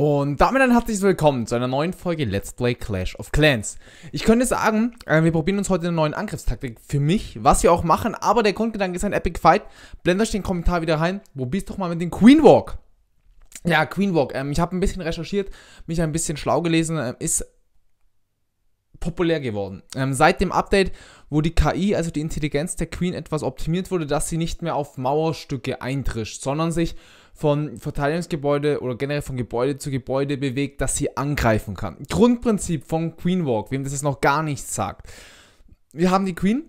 Und damit dann herzlich willkommen zu einer neuen Folge Let's Play Clash of Clans. Ich könnte sagen, äh, wir probieren uns heute eine neue Angriffstaktik für mich, was wir auch machen, aber der Grundgedanke ist ein Epic Fight. Blend euch den Kommentar wieder rein, probier's doch mal mit dem Queen Walk. Ja, Queen Walk, ähm, ich habe ein bisschen recherchiert, mich ein bisschen schlau gelesen, äh, ist populär geworden. Ähm, seit dem Update, wo die KI, also die Intelligenz der Queen, etwas optimiert wurde, dass sie nicht mehr auf Mauerstücke eintrischt, sondern sich von Verteidigungsgebäude oder generell von Gebäude zu Gebäude bewegt, dass sie angreifen kann. Grundprinzip von Queen Walk, wem das jetzt noch gar nichts sagt. Wir haben die Queen,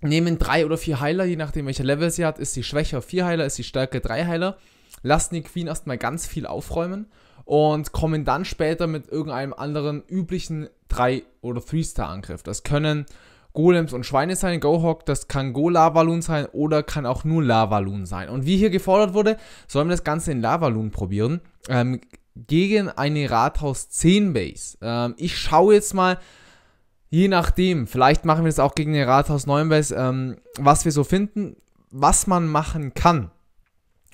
nehmen drei oder vier Heiler, je nachdem welcher Level sie hat, ist sie schwächer vier Heiler, ist sie stärker drei Heiler lassen die Queen erstmal ganz viel aufräumen und kommen dann später mit irgendeinem anderen üblichen 3- oder 3-Star-Angriff. Das können Golems und Schweine sein, Gohawk, das kann Go Lavaloon sein oder kann auch nur Lavaloon sein. Und wie hier gefordert wurde, sollen wir das Ganze in Lavaloon probieren. Ähm, gegen eine Rathaus 10 Base. Ähm, ich schaue jetzt mal, je nachdem, vielleicht machen wir das auch gegen eine Rathaus 9 Base, ähm, was wir so finden, was man machen kann.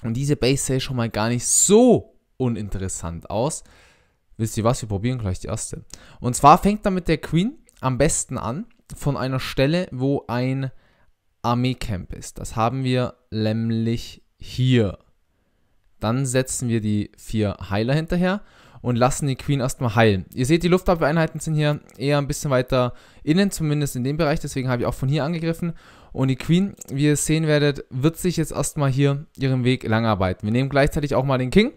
Und diese Base sah schon mal gar nicht so uninteressant aus. Wisst ihr was? Wir probieren gleich die erste. Und zwar fängt damit der Queen am besten an von einer Stelle, wo ein Armeecamp ist. Das haben wir nämlich hier. Dann setzen wir die vier Heiler hinterher und lassen die Queen erstmal heilen. Ihr seht, die Luftabwehreinheiten sind hier eher ein bisschen weiter innen, zumindest in dem Bereich, deswegen habe ich auch von hier angegriffen. Und die Queen, wie ihr sehen werdet, wird sich jetzt erstmal hier ihren Weg langarbeiten. Wir nehmen gleichzeitig auch mal den King,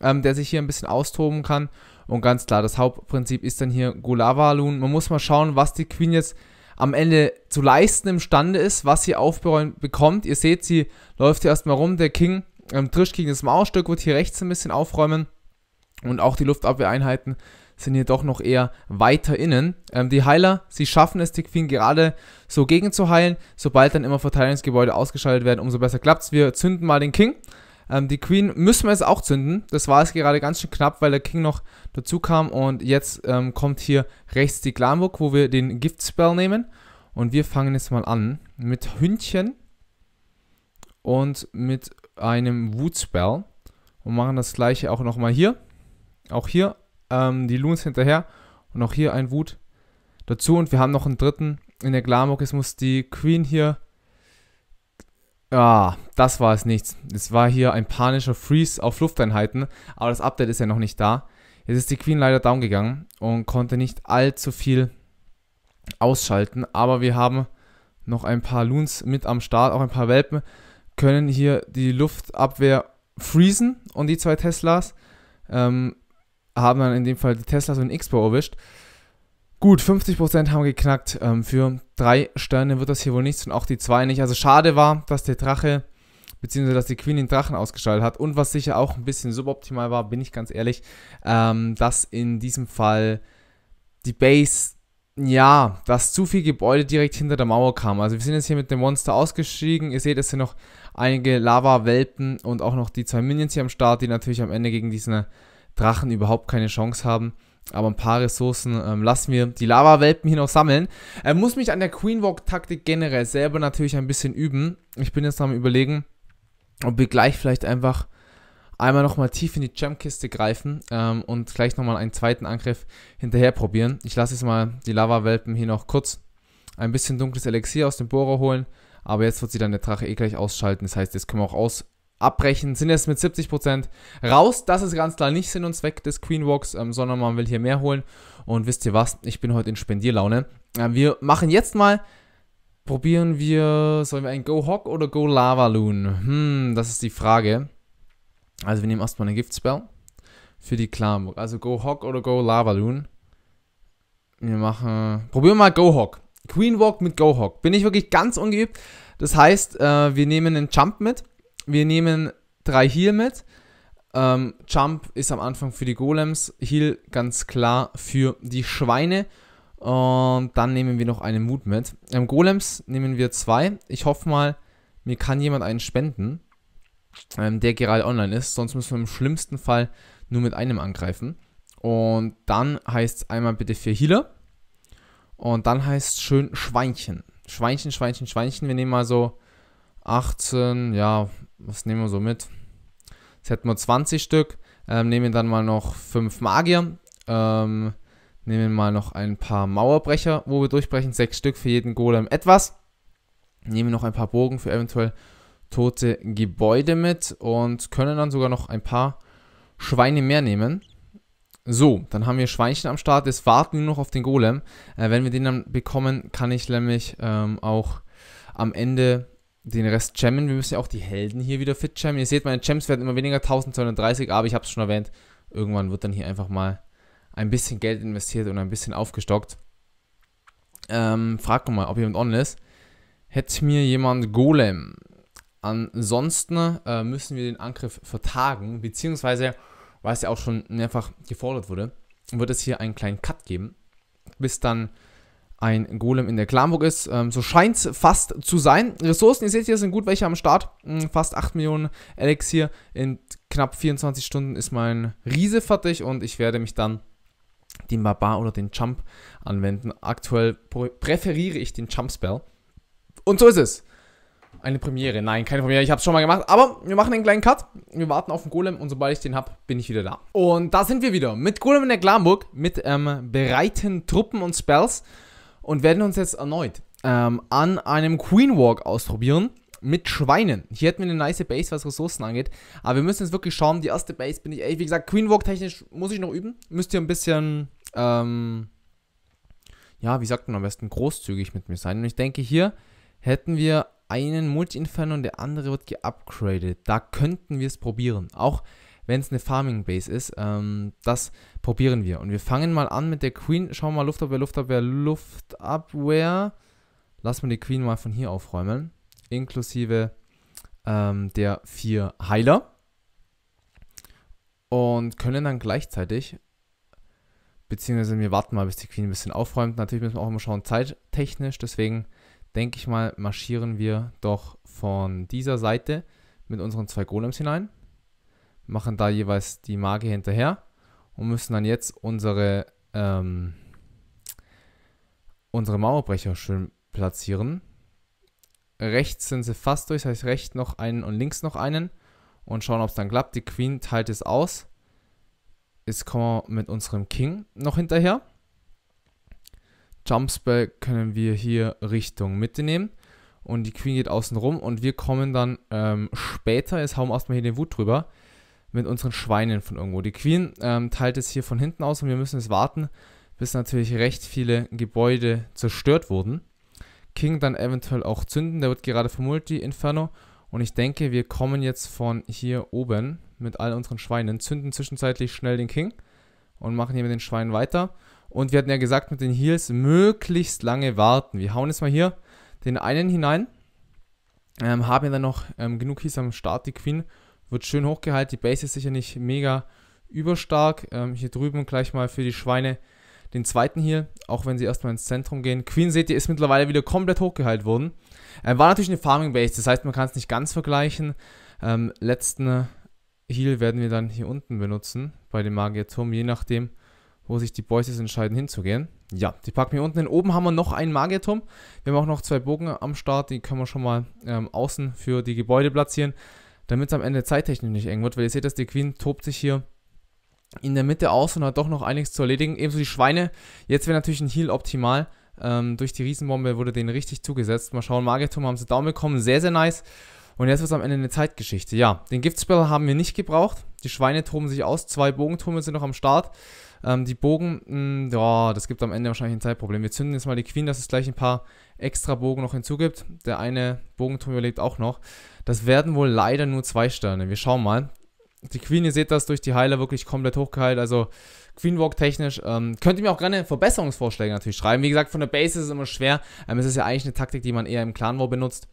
ähm, der sich hier ein bisschen austoben kann. Und ganz klar, das Hauptprinzip ist dann hier Gulavalun. Man muss mal schauen, was die Queen jetzt am Ende zu leisten imstande ist, was sie aufbereuen bekommt. Ihr seht, sie läuft hier erstmal rum. Der King ähm, Trisch gegen das Mauerstück, wird hier rechts ein bisschen aufräumen und auch die Luftabwehreinheiten sind hier doch noch eher weiter innen. Ähm, die Heiler, sie schaffen es, die Queen gerade so gegenzuheilen. Sobald dann immer Verteidigungsgebäude ausgeschaltet werden, umso besser klappt es. Wir zünden mal den King. Ähm, die Queen müssen wir jetzt auch zünden. Das war es gerade ganz schön knapp, weil der King noch dazu kam. Und jetzt ähm, kommt hier rechts die Glamburg, wo wir den Gift-Spell nehmen. Und wir fangen jetzt mal an mit Hündchen und mit einem Wood-Spell. Und machen das gleiche auch nochmal hier. Auch hier ähm, die Loons hinterher und auch hier ein Wut dazu. Und wir haben noch einen dritten in der Glamour. Es muss die Queen hier. Ah, das war es nichts. Es war hier ein panischer Freeze auf Lufteinheiten, aber das Update ist ja noch nicht da. Jetzt ist die Queen leider down gegangen und konnte nicht allzu viel ausschalten, aber wir haben noch ein paar Loons mit am Start, auch ein paar Welpen, können hier die Luftabwehr freezen und die zwei Teslas. Ähm, haben dann in dem Fall die Teslas und X-Pro erwischt. Gut, 50% haben geknackt. Ähm, für drei Sterne wird das hier wohl nichts und auch die zwei nicht. Also schade war, dass der Drache, beziehungsweise dass die Queen den Drachen ausgeschaltet hat. Und was sicher auch ein bisschen suboptimal war, bin ich ganz ehrlich, ähm, dass in diesem Fall die Base, ja, dass zu viel Gebäude direkt hinter der Mauer kam. Also wir sind jetzt hier mit dem Monster ausgestiegen. Ihr seht, es sind noch einige Lava-Welpen und auch noch die zwei Minions hier am Start, die natürlich am Ende gegen diesen Drachen überhaupt keine Chance haben. Aber ein paar Ressourcen ähm, lassen wir die Lava-Welpen hier noch sammeln. Er muss mich an der Queen Walk-Taktik generell selber natürlich ein bisschen üben. Ich bin jetzt am überlegen, ob wir gleich vielleicht einfach einmal nochmal tief in die Gem-Kiste greifen ähm, und gleich nochmal einen zweiten Angriff hinterher probieren. Ich lasse jetzt mal die Lava-Welpen hier noch kurz ein bisschen dunkles Elixier aus dem Bohrer holen. Aber jetzt wird sie dann der Drache eh gleich ausschalten. Das heißt, jetzt können wir auch aus abbrechen, sind jetzt mit 70% raus. Das ist ganz klar nicht Sinn und Zweck des Queenwalks, ähm, sondern man will hier mehr holen. Und wisst ihr was? Ich bin heute in Spendierlaune. Äh, wir machen jetzt mal, probieren wir, sollen wir ein Go Hawk oder Go Lava Loon? Hm, das ist die Frage. Also wir nehmen erstmal eine Gift Spell für die Klarburg. Also Go Hawk oder Go Lava Loon. Wir machen, probieren wir mal Go Hawk. Queenwalk mit Go Hawk. Bin ich wirklich ganz ungeübt. Das heißt, äh, wir nehmen einen Jump mit wir nehmen drei Heal mit. Ähm, Jump ist am Anfang für die Golems, Heal ganz klar für die Schweine. Und dann nehmen wir noch einen Mut mit. Ähm, Golems nehmen wir zwei. Ich hoffe mal, mir kann jemand einen spenden, ähm, der gerade online ist. Sonst müssen wir im schlimmsten Fall nur mit einem angreifen. Und dann heißt es einmal bitte vier Healer. Und dann heißt es schön Schweinchen. Schweinchen, Schweinchen, Schweinchen. Wir nehmen mal so 18, ja, was nehmen wir so mit? Jetzt hätten wir 20 Stück. Ähm, nehmen wir dann mal noch 5 Magier. Ähm, nehmen wir mal noch ein paar Mauerbrecher, wo wir durchbrechen. 6 Stück für jeden Golem etwas. Nehmen wir noch ein paar Bogen für eventuell tote Gebäude mit und können dann sogar noch ein paar Schweine mehr nehmen. So, dann haben wir Schweinchen am Start. Jetzt warten nur noch auf den Golem. Äh, wenn wir den dann bekommen, kann ich nämlich ähm, auch am Ende den Rest jammen. Wir müssen ja auch die Helden hier wieder fit jammen. Ihr seht, meine Gems werden immer weniger, 1230, aber ich habe es schon erwähnt, irgendwann wird dann hier einfach mal ein bisschen Geld investiert und ein bisschen aufgestockt. Ähm, frag mal, ob jemand on ist. Hätte mir jemand Golem. Ansonsten äh, müssen wir den Angriff vertagen, beziehungsweise, weil es ja auch schon mehrfach gefordert wurde, wird es hier einen kleinen Cut geben, bis dann ein Golem in der Klamburg ist. Ähm, so scheint es fast zu sein. Ressourcen, ihr seht hier, sind gut welche am Start. Hm, fast 8 Millionen Elixier. In knapp 24 Stunden ist mein Riese fertig und ich werde mich dann den Barbar oder den Jump anwenden. Aktuell präferiere ich den Jump-Spell. Und so ist es. Eine Premiere. Nein, keine Premiere. Ich habe es schon mal gemacht. Aber wir machen einen kleinen Cut. Wir warten auf den Golem und sobald ich den habe, bin ich wieder da. Und da sind wir wieder. Mit Golem in der Glamburg. Mit ähm, bereiten Truppen und Spells und werden uns jetzt erneut ähm, an einem Queen Walk ausprobieren mit Schweinen. Hier hätten wir eine nice Base, was Ressourcen angeht. Aber wir müssen jetzt wirklich schauen. Die erste Base bin ich, ey, wie gesagt, Queen Walk technisch muss ich noch üben. Müsst ihr ein bisschen, ähm, ja, wie sagt man am besten, großzügig mit mir sein. Und ich denke, hier hätten wir einen Multi-Inferno und der andere wird geupgradet. Da könnten wir es probieren. Auch wenn es eine Farming Base ist. Ähm, das probieren wir. Und wir fangen mal an mit der Queen. Schauen wir mal Luftabwehr, Luftabwehr, Luftabwehr. Lass mal die Queen mal von hier aufräumen. Inklusive ähm, der vier Heiler. Und können dann gleichzeitig beziehungsweise wir warten mal, bis die Queen ein bisschen aufräumt. Natürlich müssen wir auch immer schauen, zeittechnisch. Deswegen denke ich mal, marschieren wir doch von dieser Seite mit unseren zwei Golems hinein machen da jeweils die Marke hinterher und müssen dann jetzt unsere, ähm, unsere Mauerbrecher schön platzieren. Rechts sind sie fast durch, das heißt rechts noch einen und links noch einen und schauen, ob es dann klappt. Die Queen teilt es aus. Jetzt kommen wir mit unserem King noch hinterher. Jumpspell können wir hier Richtung Mitte nehmen. Und die Queen geht außen rum und wir kommen dann ähm, später, jetzt hauen wir erstmal hier den Wut drüber, mit unseren Schweinen von irgendwo. Die Queen ähm, teilt es hier von hinten aus und wir müssen es warten, bis natürlich recht viele Gebäude zerstört wurden. King dann eventuell auch zünden, der wird gerade vermult, die inferno Und ich denke, wir kommen jetzt von hier oben mit all unseren Schweinen, zünden zwischenzeitlich schnell den King und machen hier mit den Schweinen weiter. Und wir hatten ja gesagt, mit den Heals möglichst lange warten. Wir hauen jetzt mal hier den einen hinein. Ähm, haben ja dann noch ähm, genug Heals am Start, die Queen. Wird schön hochgehalten. Die Base ist sicher nicht mega überstark. Ähm, hier drüben gleich mal für die Schweine den zweiten hier, auch wenn sie erstmal ins Zentrum gehen. Queen seht ihr, ist mittlerweile wieder komplett hochgeheilt worden. Äh, war natürlich eine Farming Base, das heißt, man kann es nicht ganz vergleichen. Ähm, letzten äh, Heal werden wir dann hier unten benutzen, bei dem Magierturm, je nachdem, wo sich die Boys entscheiden hinzugehen. Ja, die packen wir unten hin. Oben haben wir noch einen Magierturm. Wir haben auch noch zwei Bogen am Start, die können wir schon mal ähm, außen für die Gebäude platzieren damit es am Ende zeittechnisch nicht eng wird, weil ihr seht, dass die Queen tobt sich hier in der Mitte aus und hat doch noch einiges zu erledigen. Ebenso die Schweine. Jetzt wäre natürlich ein Heal optimal. Ähm, durch die Riesenbombe wurde denen richtig zugesetzt. Mal schauen, Magetum haben sie Daumen bekommen. Sehr, sehr nice. Und jetzt wird es am Ende eine Zeitgeschichte. Ja, den Giftspell haben wir nicht gebraucht. Die Schweine toben sich aus. Zwei Bogenturme sind noch am Start. Ähm, die Bogen, mm, ja, oh, das gibt am Ende wahrscheinlich ein Zeitproblem. Wir zünden jetzt mal die Queen, dass es gleich ein paar extra Bogen noch hinzugibt. Der eine Bogenturm überlebt auch noch. Das werden wohl leider nur zwei Sterne. Wir schauen mal. Die Queen, ihr seht das, durch die Heiler wirklich komplett hochgeheilt. Also Queenwalk technisch. Ähm, könnt ihr mir auch gerne Verbesserungsvorschläge natürlich schreiben. Wie gesagt, von der Base ist es immer schwer. Ähm, es ist ja eigentlich eine Taktik, die man eher im Clan War benutzt.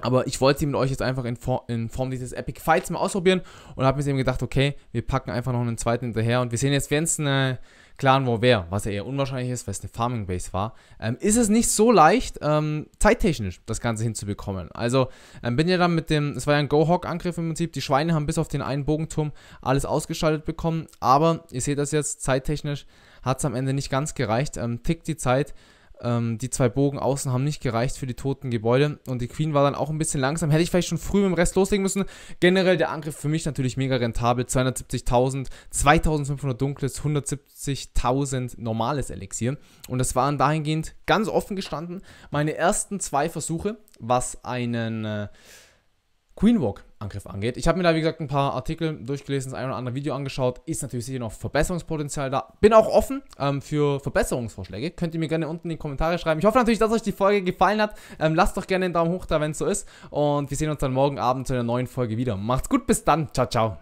Aber ich wollte sie mit euch jetzt einfach in Form, in Form dieses Epic Fights mal ausprobieren und habe mir eben gedacht, okay, wir packen einfach noch einen zweiten hinterher und wir sehen jetzt, wenn es eine Clan War wäre, was ja eher unwahrscheinlich ist, weil es eine Farming Base war, ähm, ist es nicht so leicht, ähm, zeittechnisch das Ganze hinzubekommen. Also ähm, bin ja dann mit dem, es war ja ein Go-Hawk-Angriff im Prinzip, die Schweine haben bis auf den einen Bogenturm alles ausgeschaltet bekommen, aber ihr seht das jetzt, zeittechnisch hat es am Ende nicht ganz gereicht, ähm, tickt die Zeit ähm, die zwei Bogen außen haben nicht gereicht für die toten Gebäude und die Queen war dann auch ein bisschen langsam. Hätte ich vielleicht schon früh mit dem Rest loslegen müssen. Generell der Angriff für mich natürlich mega rentabel. 270.000, 2.500 dunkles, 170.000 normales Elixier. Und das waren dahingehend ganz offen gestanden meine ersten zwei Versuche, was einen äh, Queen Walk Angriff angeht. Ich habe mir da, wie gesagt, ein paar Artikel durchgelesen, das ein oder andere Video angeschaut. Ist natürlich sicher noch Verbesserungspotenzial da. Bin auch offen ähm, für Verbesserungsvorschläge. Könnt ihr mir gerne unten in die Kommentare schreiben. Ich hoffe natürlich, dass euch die Folge gefallen hat. Ähm, lasst doch gerne einen Daumen hoch da, wenn es so ist. Und wir sehen uns dann morgen Abend zu einer neuen Folge wieder. Macht's gut, bis dann. Ciao, ciao.